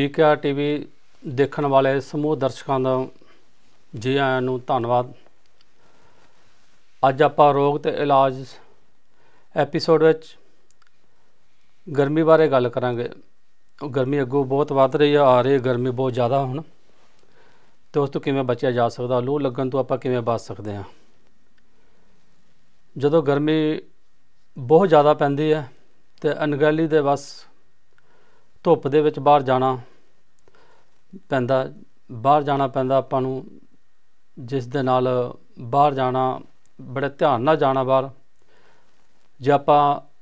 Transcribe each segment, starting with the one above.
GKR TV ਦੇਖਣ ਵਾਲੇ ਸਮੂਹ ਦਰਸ਼ਕਾਂ ਦਾ ਜੀ ਆਇਆਂ ਨੂੰ ਧੰਨਵਾਦ ਅੱਜ ਆਪਾਂ ਰੋਗ ਤੇ ਇਲਾਜ ਐਪੀਸੋਡ ਵਿੱਚ ਗਰਮੀ ਬਾਰੇ ਗੱਲ ਕਰਾਂਗੇ ਗਰਮੀ ਅੱਗੋਂ ਬਹੁਤ ਵੱਧ ਰਹੀ ਆ ਆ ਰਹੀ ਗਰਮੀ ਬਹੁਤ ਜ਼ਿਆਦਾ ਹੁਣ ਤੇ ਉਸ ਤੋਂ ਕਿਵੇਂ ਬਚਿਆ ਜਾ ਸਕਦਾ ਲੂ ਲੱਗਣ ਤੋਂ ਆਪਾਂ ਕਿਵੇਂ ਬਚ ਸਕਦੇ ਹਾਂ ਜਦੋਂ ਗਰਮੀ ਬਹੁਤ ਜ਼ਿਆਦਾ ਪੈਂਦੀ ਹੈ ਤੇ ਅਨਗੈਲੀ ਦੇ ਬਸ ਧੁੱਪ ਦੇ ਵਿੱਚ ਬਾਹਰ ਜਾਣਾ ਪੈਂਦਾ ਬਾਹਰ ਜਾਣਾ ਪੈਂਦਾ ਆਪਾਂ ਨੂੰ ਜਿਸ ਦੇ ਨਾਲ ਬਾਹਰ ਜਾਣਾ ਬੜੇ ਧਿਆਨ ਨਾਲ ਜਾਣਾ ਬਾਹਰ ਜੇ ਆਪਾਂ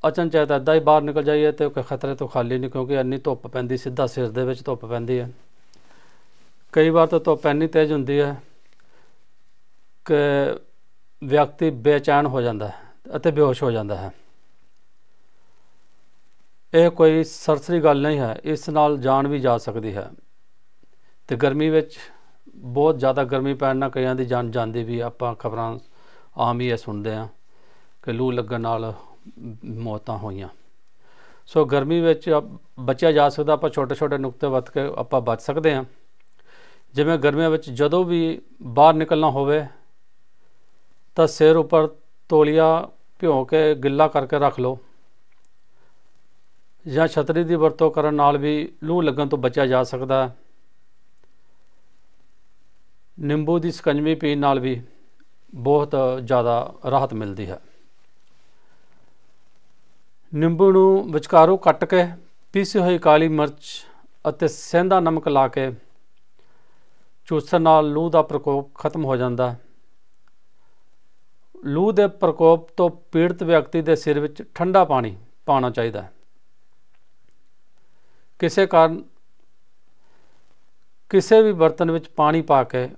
ਅਚਨਚੇਤ ਅੱਧਾ ਹੀ ਬਾਹਰ ਨਿਕਲ ਜਾਈਏ ਤੇ ਕੋਈ ਖਤਰੇ ਤੋਂ ਖਾਲੀ ਨਹੀਂ ਕਿਉਂਕਿ ਇੰਨੀ ਧੁੱਪ ਪੈਂਦੀ ਸਿੱਧਾ ਸਿਰ ਦੇ ਵਿੱਚ ਧੁੱਪ ਪੈਂਦੀ ਹੈ ਕਈ ਵਾਰ ਤਾਂ ਧੁੱਪ ਇੰਨੀ ਤੇਜ਼ ਹੁੰਦੀ ਹੈ ਕਿ ਵਿਅਕਤੀ ਬੇਚੈਨ ਹੋ ਜਾਂਦਾ ਹੈ ਅਤੇ ਬੇਹੋਸ਼ ਹੋ ਜਾਂਦਾ ਹੈ ਇਹ ਕੋਈ ਸਰਸਰੀ ਗੱਲ ਨਹੀਂ ਹੈ ਇਸ ਨਾਲ ਜਾਨ ਵੀ ਜਾ ਸਕਦੀ ਹੈ ਤੇ ਗਰਮੀ ਵਿੱਚ ਬਹੁਤ ਜ਼ਿਆਦਾ ਗਰਮੀ ਪੈਣ ਨਾਲ ਕਈਆਂ ਦੀ ਜਾਨ ਜਾਂਦੀ ਵੀ ਆਪਾਂ ਖਬਰਾਂ ਆਮ ਹੀ ਸੁਣਦੇ ਆ ਕਿ ਲੂ ਲੱਗਣ ਨਾਲ ਮੌਤਾਂ ਹੋਈਆਂ ਸੋ ਗਰਮੀ ਵਿੱਚ ਬਚਿਆ ਜਾ ਸਕਦਾ ਆਪਾਂ ਛੋਟੇ ਛੋਟੇ ਨੁਕਤੇ ਵਰਤ ਕੇ ਆਪਾਂ ਬਚ ਸਕਦੇ ਆ ਜਿਵੇਂ ਗਰਮੀਆਂ ਵਿੱਚ ਜਦੋਂ ਵੀ ਬਾਹਰ ਨਿਕਲਣਾ ਹੋਵੇ ਤਾਂ ਸਿਰ ਉੱਪਰ ਤੋਲੀਆ ਭਿਓ ਕੇ ਗਿੱਲਾ ਕਰਕੇ ਰੱਖ ਲਓ ਜਾਂ ਛਤਰੀ ਦੀ ਵਰਤੋਂ ਕਰਨ ਨਾਲ ਵੀ ਲੂ ਲੱਗਣ ਤੋਂ ਬਚਿਆ ਜਾ ਸਕਦਾ ਹੈ ਨਿੰਬੂ ਦੀ ਸਕੰਜਵੀ ਪੀਣ ਨਾਲ ਵੀ ਬਹੁਤ ਜ਼ਿਆਦਾ ਰਾਹਤ ਮਿਲਦੀ ਹੈ ਨਿੰਬੂ ਨੂੰ ਵਿਚਕਾਰੋਂ ਕੱਟ ਕੇ ਪੀਸੀ ਹੋਈ ਕਾਲੀ ਮਿਰਚ ਅਤੇ ਸੈਂਦਾ ਨਮਕ ਲਾ ਕੇ ਚੂਸਣ ਨਾਲ ਲੂ ਦਾ ਪ੍ਰਕੋਪ ਖਤਮ ਹੋ ਜਾਂਦਾ ਲੂ ਦੇ ਪ੍ਰਕੋਪ ਤੋਂ ਪੀੜਤ ਵਿਅਕਤੀ ਦੇ ਸਿਰ ਵਿੱਚ ਠੰਡਾ ਪਾਣੀ ਪਾਉਣਾ ਚਾਹੀਦਾ ਹੈ ਕਿਸੇ ਕਾਰਨ ਕਿਸੇ ਵੀ ਬਰਤਨ ਵਿੱਚ ਪਾਣੀ ਪਾ ਕੇ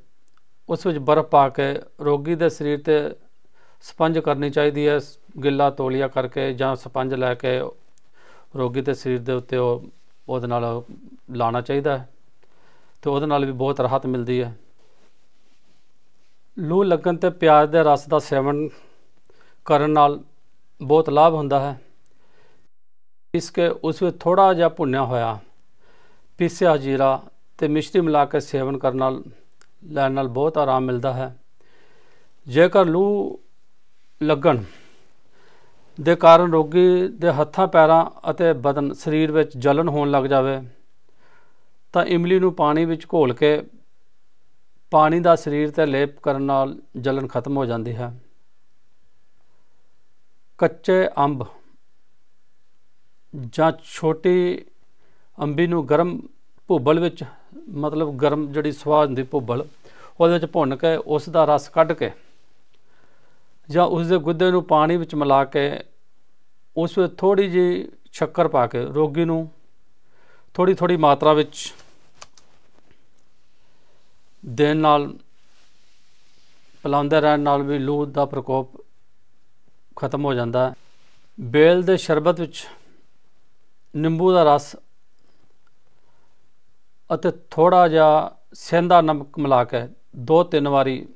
ਉਸ ਵਿੱਚ ਬਰਫ਼ ਪਾ ਕੇ ਰੋਗੀ ਦੇ ਸਰੀਰ ਤੇ ਸਪੰਜ ਕਰਨੀ ਚਾਹੀਦੀ ਹੈ ਗਿੱਲਾ ਤੋਲੀਆ ਕਰਕੇ ਜਾਂ ਸਪੰਜ ਲੈ ਕੇ ਰੋਗੀ ਦੇ ਸਰੀਰ ਦੇ ਉੱਤੇ ਉਹ ਉਹਦੇ ਨਾਲ ਲਾਣਾ ਚਾਹੀਦਾ ਹੈ ਤੇ ਉਹਦੇ ਨਾਲ ਵੀ ਬਹੁਤ ਰਾਹਤ ਮਿਲਦੀ ਹੈ ਲੂ ਲੱਗਣ ਤੇ ਪਿਆਜ਼ ਦੇ ਰਸ ਦਾ ਸੇਵਨ ਕਰਨ ਨਾਲ ਬਹੁਤ ਲਾਭ ਹੁੰਦਾ ਹੈ ਇਸ ਕੇ ਉਸ ਵਿੱਚ ਥੋੜਾ ਜਿਹਾ ਭੁੰਨਿਆ ਹੋਇਆ ਪੀਸਿਆ ਜੀਰਾ ਤੇ ਮਿਸ਼ਰੀ ਮਿਲਾ ਕੇ ਸੇਵਨ ਕਰਨ ਨਾਲ ਲੈਣ ਨਾਲ ਬਹੁਤ ਆਰਾਮ ਮਿਲਦਾ ਹੈ ਜੇਕਰ ਲੂ ਲੱਗਣ ਦੇ ਕਾਰਨ ਰੋਗੀ ਦੇ ਹੱਥਾਂ ਪੈਰਾਂ ਅਤੇ ਬਦਨ ਸਰੀਰ ਵਿੱਚ ਜਲਨ ਹੋਣ ਲੱਗ ਜਾਵੇ ਤਾਂ ਇਮਲੀ ਨੂੰ ਪਾਣੀ ਵਿੱਚ ਘੋਲ ਕੇ ਪਾਣੀ ਦਾ ਸਰੀਰ ਤੇ ਲੇਪ ਕਰਨ ਨਾਲ ਜਲਨ ਖਤਮ ਹੋ ਜਾਂਦੀ ਹੈ ਕੱਚੇ ਅੰਬ ਜਾਂ ਛੋਟੀ ਅੰਬੀ ਨੂੰ ਗਰਮ ਭੁੱਬਲ ਵਿੱਚ ਮਤਲਬ ਗਰਮ ਜਿਹੜੀ ਸਵਾਹ ਹੁੰਦੀ ਭੁੱਬਲ ਉਹਦੇ ਵਿੱਚ ਭੁੰਨ ਕੇ ਉਸ ਦਾ ਰਸ ਕੱਢ ਕੇ ਜਾਂ ਉਸ ਦੇ ਗੁੱਦੇ ਨੂੰ ਪਾਣੀ ਵਿੱਚ ਮਿਲਾ ਕੇ ਉਸ ਵਿੱਚ ਥੋੜੀ ਜੀ ਸ਼ੱਕਰ ਪਾ ਕੇ ਰੋਗੀ ਨੂੰ ਥੋੜੀ ਥੋੜੀ ਮਾਤਰਾ ਵਿੱਚ ਦੇਣ ਨਾਲ ਪਲਾਉਂਦੇ ਰਹਿਣ ਨਾਲ ਵੀ ਲੂ ਦਾ ਪ੍ਰਕੋਪ ਖਤਮ ਹੋ ਜਾਂਦਾ ਹੈ ਬੇਲ ਦੇ ਸ਼ਰਬਤ ਵਿੱਚ ਨਿੰਬੂ ਦਾ ਰਸ ਅਤੇ ਥੋੜਾ ਜਿਹਾ ਸੇਂਦਾ ਨਮਕ ਮਿਲਾ ਕੇ ਦੋ ਤਿੰਨ ਵਾਰੀ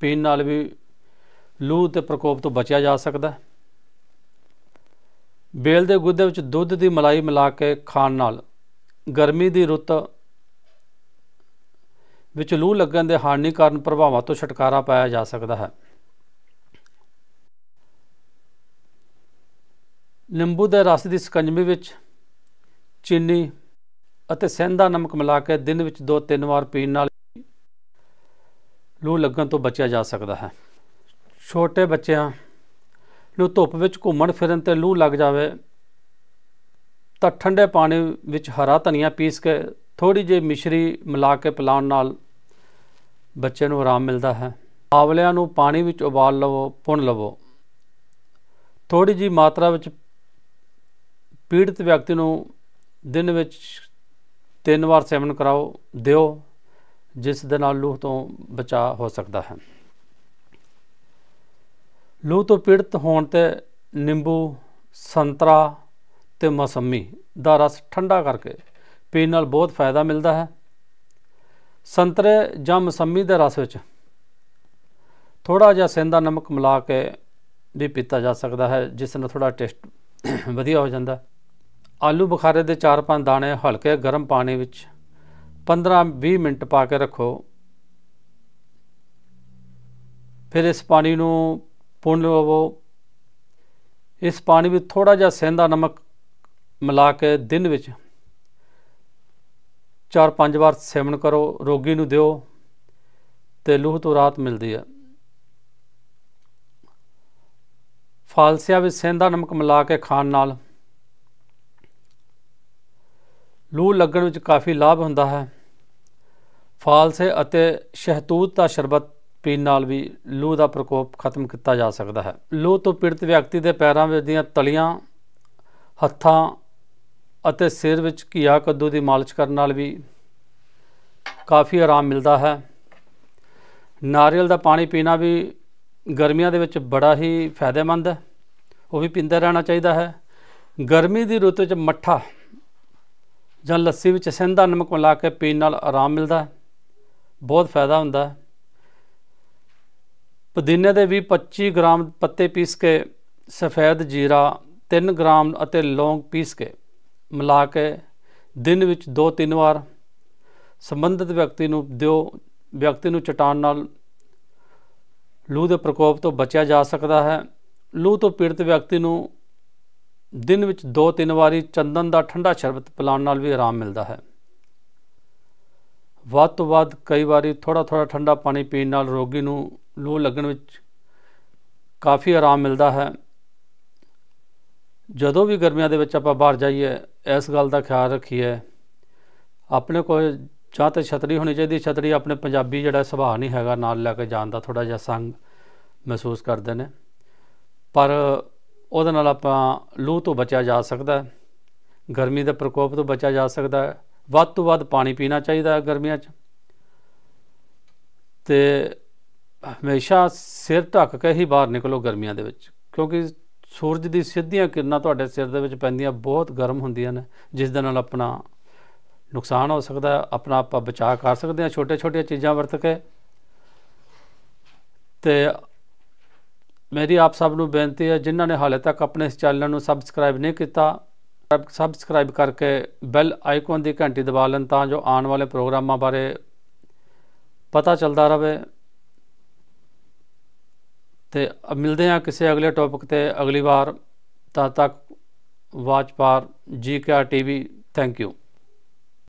ਪੀਣ ਨਾਲ ਵੀ ਲੂਹ ਤੇ ਪ੍ਰਕੋਪ ਤੋਂ ਬਚਿਆ ਜਾ ਸਕਦਾ ਹੈ ਬੇਲ ਦੇ ਗੁੱਦੇ ਵਿੱਚ ਦੁੱਧ ਦੀ ਮਲਾਈ ਮਿਲਾ ਕੇ ਖਾਣ ਨਾਲ ਗਰਮੀ ਦੀ ਰੁੱਤ ਵਿੱਚ ਲੂਹ ਲੱਗਣ ਦੇ ਹਾਨੀਕਾਰਨ ਪ੍ਰਭਾਵਾਂ ਤੋਂ ਛੁਟਕਾਰਾ ਪਾਇਆ ਜਾ ਸਕਦਾ ਹੈ ਨਿੰਬੂ ਦੇ ਰਸ ਦੀ ਸਕੰਜਮੀ ਵਿੱਚ ਚੀਨੀ ਅਤੇ ਸੈਂਦਾ ਨਮਕ ਮਿਲਾ ਕੇ ਦਿਨ ਵਿੱਚ 2-3 ਵਾਰ ਪੀਣ ਨਾਲ ਲੂ ਲੱਗਣ ਤੋਂ ਬਚਿਆ ਜਾ ਸਕਦਾ ਹੈ ਛੋਟੇ ਬੱਚਿਆਂ ਨੂੰ ਧੁੱਪ ਵਿੱਚ ਘੁੰਮਣ ਫਿਰਨ ਤੇ ਲੂ ਲੱਗ ਜਾਵੇ ਤਾਂ ਠੰਡੇ ਪਾਣੀ ਵਿੱਚ ਹਰਾ ਧਨੀਆ ਪੀਸ ਕੇ ਥੋੜੀ ਜਿਹੀ ਮਿਸ਼ਰੀ ਮਿਲਾ ਕੇ ਪਿਲਾਉਣ ਨਾਲ ਬੱਚੇ ਨੂੰ ਆਰਾਮ ਮਿਲਦਾ ਹੈ ਆਵਲਿਆਂ ਨੂੰ ਪਾਣੀ ਵਿੱਚ ਉਬਾਲ ਲਵੋ ਪੁਣ ਲਵੋ ਥੋੜੀ ਜੀ ਮਾਤਰਾ ਵਿੱਚ ਪੀੜਤ ਵਿਅਕਤੀ ਨੂੰ ਦਿਨ ਵਿੱਚ ਤਿੰਨ ਵਾਰ ਸੇਵਨ ਕਰਾਓ ਦਿਓ ਜਿਸ ਦੇ ਨਾਲ ਲੂਹ ਤੋਂ ਬਚਾ ਹੋ ਸਕਦਾ ਹੈ ਲੂਹ ਤੋਂ ਪੀੜਤ ਹੋਣ ਤੇ ਨਿੰਬੂ ਸੰਤਰਾ ਤੇ ਮਸੰਮੀ ਦਾ ਰਸ ਠੰਡਾ ਕਰਕੇ ਪੀਣ ਨਾਲ ਬਹੁਤ ਫਾਇਦਾ ਮਿਲਦਾ ਹੈ ਸੰਤਰੇ ਜਾਂ ਮਸੰਮੀ ਦੇ ਰਸ ਵਿੱਚ ਥੋੜਾ ਜਿਹਾ ਸੇਂਦਾ ਨਮਕ ਮਿਲਾ ਕੇ ਵੀ ਪੀਤਾ ਜਾ ਸਕਦਾ ਹੈ ਜਿਸ ਨਾਲ ਥੋੜਾ ਟੇਸਟ ਵਧੀਆ ਹੋ ਜਾਂਦਾ ਹੈ ਆਲੂ ਬੁਖਾਰੇ ਦੇ 4-5 ਦਾਣੇ ਹਲਕੇ ਗਰਮ ਪਾਣੀ ਵਿੱਚ 15-20 ਮਿੰਟ ਪਾ ਕੇ ਰੱਖੋ ਫਿਰ ਇਸ ਪਾਣੀ ਨੂੰ ਪੁਣ ਲਵੋ ਇਸ ਪਾਣੀ ਵਿੱਚ ਥੋੜਾ ਜਿਹਾ ਸੇਂਦਾ ਨਮਕ ਮਿਲਾ ਕੇ ਦਿਨ ਵਿੱਚ 4-5 ਵਾਰ ਸੇਵਨ ਕਰੋ ਰੋਗੀ ਨੂੰ ਦਿਓ ਤੇ ਲੂਹ ਤੋਂ ਰਾਤ ਮਿਲਦੀ ਹੈ ਫਾਲਸਿਆ ਵਿੱਚ ਸੇਂਦਾ ਨਮਕ ਮਿਲਾ ਕੇ ਖਾਣ ਨਾਲ ਲੂ ਲੱਗਣ ਵਿੱਚ ਕਾਫੀ ਲਾਭ ਹੁੰਦਾ ਹੈ ਫਾਲਸੇ ਅਤੇ ਸ਼ਹਿਤੂਤ ਦਾ ਸ਼ਰਬਤ ਪੀਣ ਨਾਲ ਵੀ ਲੂ ਦਾ ਪ੍ਰਕੋਪ ਖਤਮ ਕੀਤਾ ਜਾ ਸਕਦਾ ਹੈ ਲੂ ਤੋਂ ਪੀੜਤ ਵਿਅਕਤੀ ਦੇ ਪੈਰਾਂ ਵਿੱਚ ਦੀਆਂ ਤਲੀਆਂ ਹੱਥਾਂ ਅਤੇ ਸਿਰ ਵਿੱਚ ਘੀਆ ਕੱਦੂ ਦੀ ਮਾਲਿਸ਼ ਕਰਨ ਨਾਲ ਵੀ ਕਾਫੀ ਆਰਾਮ ਮਿਲਦਾ ਹੈ ਨਾਰੀਅਲ ਦਾ ਪਾਣੀ ਪੀਣਾ ਵੀ ਗਰਮੀਆਂ ਦੇ ਵਿੱਚ ਬੜਾ ਹੀ ਫਾਇਦੇਮੰਦ ਹੈ ਉਹ ਵੀ ਪਿੰਦਾ ਰਹਿਣਾ ਚਾਹੀਦਾ ਹੈ ਗਰਮੀ ਦੀ ਰੁੱਤ ਵਿੱਚ ਮੱਠਾ ਜਾਂ ਲੱਸੀ ਵਿੱਚ ਸਿੰਧਾ ਨਮਕ ਮਿਲਾ ਕੇ ਪੀਣ ਨਾਲ ਆਰਾਮ ਮਿਲਦਾ ਹੈ ਬਹੁਤ ਫਾਇਦਾ ਹੁੰਦਾ ਹੈ ਪੁਦੀਨੇ ਦੇ ਵੀ 25 ਗ੍ਰਾਮ ਪੱਤੇ ਪੀਸ ਕੇ ਸਫੈਦ ਜੀਰਾ 3 ਗ੍ਰਾਮ ਅਤੇ ਲੌਂਗ ਪੀਸ ਕੇ ਮਿਲਾ ਕੇ ਦਿਨ ਵਿੱਚ 2-3 ਵਾਰ ਸੰਬੰਧਿਤ ਵਿਅਕਤੀ ਨੂੰ ਦਿਓ ਵਿਅਕਤੀ ਨੂੰ ਚਟਾਨ ਨਾਲ ਲੂ ਦੇ ਪ੍ਰਕੋਪ ਤੋਂ ਬਚਿਆ ਜਾ ਸਕਦਾ ਹੈ ਲੂ ਤੋਂ ਪੀੜਤ ਵਿਅਕਤੀ ਨੂੰ ਦਿਨ ਵਿੱਚ 2-3 ਵਾਰੀ ਚੰਦਨ ਦਾ ਠੰਡਾ ਸ਼ਰਬਤ ਪਿਲਾਉਣ ਨਾਲ ਵੀ ਆਰਾਮ ਮਿਲਦਾ ਹੈ ਵੱਧ ਤੋਂ ਵੱਧ ਕਈ ਵਾਰੀ ਥੋੜਾ ਥੋੜਾ ਠੰਡਾ ਪਾਣੀ ਪੀਣ ਨਾਲ ਰੋਗੀ ਨੂੰ ਲੋ ਲੱਗਣ ਵਿੱਚ ਕਾਫੀ ਆਰਾਮ ਮਿਲਦਾ ਹੈ ਜਦੋਂ ਵੀ ਗਰਮੀਆਂ ਦੇ ਵਿੱਚ ਆਪਾਂ ਬਾਹਰ ਜਾਈਏ ਇਸ ਗੱਲ ਦਾ ਖਿਆਲ ਰੱਖੀਏ ਆਪਣੇ ਕੋਲ ਜਾਂ ਤੇ ਛਤਰੀ ਹੋਣੀ ਚਾਹੀਦੀ ਛਤਰੀ ਆਪਣੇ ਪੰਜਾਬੀ ਜਿਹੜਾ ਸੁਭਾਅ ਨਹੀਂ ਹੈਗਾ ਨਾਲ ਲੈ ਕੇ ਜਾਣ ਦਾ ਥੋੜਾ ਜਿਹਾ ਸੰਗ ਮਹਿਸੂਸ ਕਰਦੇ ਨੇ ਪਰ ਉਹਦੇ ਨਾਲ ਆਪਾਂ ਲੂ ਤੋਂ ਬਚਿਆ ਜਾ ਸਕਦਾ ਹੈ ਗਰਮੀ ਦੇ ਪ੍ਰਕੋਪ ਤੋਂ ਬਚਿਆ ਜਾ ਸਕਦਾ ਹੈ ਵੱਧ ਤੋਂ ਵੱਧ ਪਾਣੀ ਪੀਣਾ ਚਾਹੀਦਾ ਹੈ ਗਰਮੀਆਂ 'ਚ ਤੇ ਹਮੇਸ਼ਾ ਸਿਰ ਢੱਕ ਕੇ ਹੀ ਬਾਹਰ ਨਿਕਲੋ ਗਰਮੀਆਂ ਦੇ ਵਿੱਚ ਕਿਉਂਕਿ ਸੂਰਜ ਦੀ ਸਿੱਧੀਆਂ ਕਿਰਨਾਂ ਤੁਹਾਡੇ ਸਿਰ ਦੇ ਵਿੱਚ ਪੈਂਦੀਆਂ ਬਹੁਤ ਗਰਮ ਹੁੰਦੀਆਂ ਨੇ ਜਿਸ ਦੇ ਨਾਲ ਆਪਣਾ ਨੁਕਸਾਨ ਹੋ ਸਕਦਾ ਆਪਣਾ ਆਪਾਂ ਬਚਾਅ ਕਰ ਸਕਦੇ ਹਾਂ ਛੋਟੇ-ਛੋਟੇ ਚੀਜ਼ਾਂ ਵਰਤ ਕੇ ਤੇ ਮੇਰੀ ਆਪ ਸਭ ਨੂੰ ਬੇਨਤੀ ਹੈ ਜਿਨ੍ਹਾਂ ਨੇ ਹਾਲੇ ਤੱਕ ਆਪਣੇ ਇਸ ਚੈਨਲ ਨੂੰ ਸਬਸਕ੍ਰਾਈਬ ਨਹੀਂ ਕੀਤਾ ਸਬਸਕ੍ਰਾਈਬ ਕਰਕੇ ਬੈਲ ਆਈਕਨ ਦੀ ਘੰਟੀ ਦਬਾ ਲੈਣ ਤਾਂ ਜੋ ਆਉਣ ਵਾਲੇ ਪ੍ਰੋਗਰਾਮਾਂ ਬਾਰੇ ਪਤਾ ਚੱਲਦਾ ਰਹੇ ਤੇ ਮਿਲਦੇ ਹਾਂ ਕਿਸੇ ਅਗਲੇ ਟੌਪਿਕ ਤੇ ਅਗਲੀ ਵਾਰ ਤਦ ਤੱਕ ਵਾਚਪਾਰ ਪਾਰ ਜੀ ਟੀਵੀ ਥੈਂਕ ਯੂ